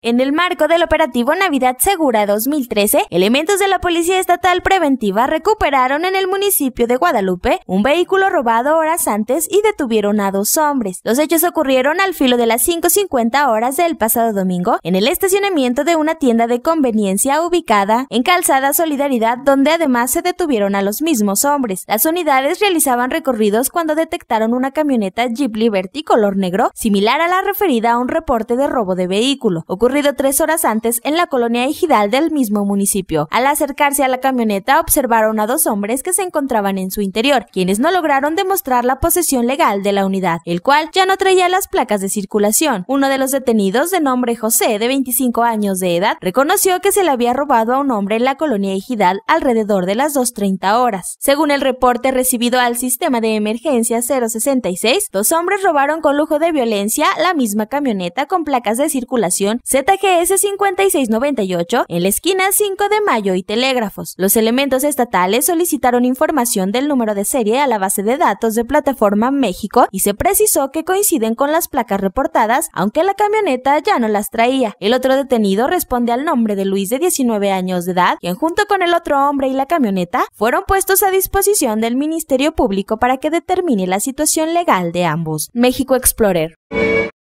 En el marco del operativo Navidad Segura 2013, elementos de la Policía Estatal Preventiva recuperaron en el municipio de Guadalupe un vehículo robado horas antes y detuvieron a dos hombres. Los hechos ocurrieron al filo de las 5.50 horas del pasado domingo en el estacionamiento de una tienda de conveniencia ubicada en Calzada Solidaridad donde además se detuvieron a los mismos hombres. Las unidades realizaban recorridos cuando detectaron una camioneta Jeep Liberty color negro similar a la referida a un reporte de robo de vehículo ocurrido tres horas antes en la colonia Ejidal del mismo municipio. Al acercarse a la camioneta observaron a dos hombres que se encontraban en su interior, quienes no lograron demostrar la posesión legal de la unidad, el cual ya no traía las placas de circulación. Uno de los detenidos, de nombre José, de 25 años de edad, reconoció que se le había robado a un hombre en la colonia Ejidal alrededor de las 2.30 horas. Según el reporte recibido al sistema de emergencia 066, dos hombres robaron con lujo de violencia la misma camioneta con placas de circulación ZGS 5698 en la esquina 5 de Mayo y Telégrafos. Los elementos estatales solicitaron información del número de serie a la base de datos de Plataforma México y se precisó que coinciden con las placas reportadas, aunque la camioneta ya no las traía. El otro detenido responde al nombre de Luis de 19 años de edad, quien junto con el otro hombre y la camioneta fueron puestos a disposición del Ministerio Público para que determine la situación legal de ambos. México Explorer.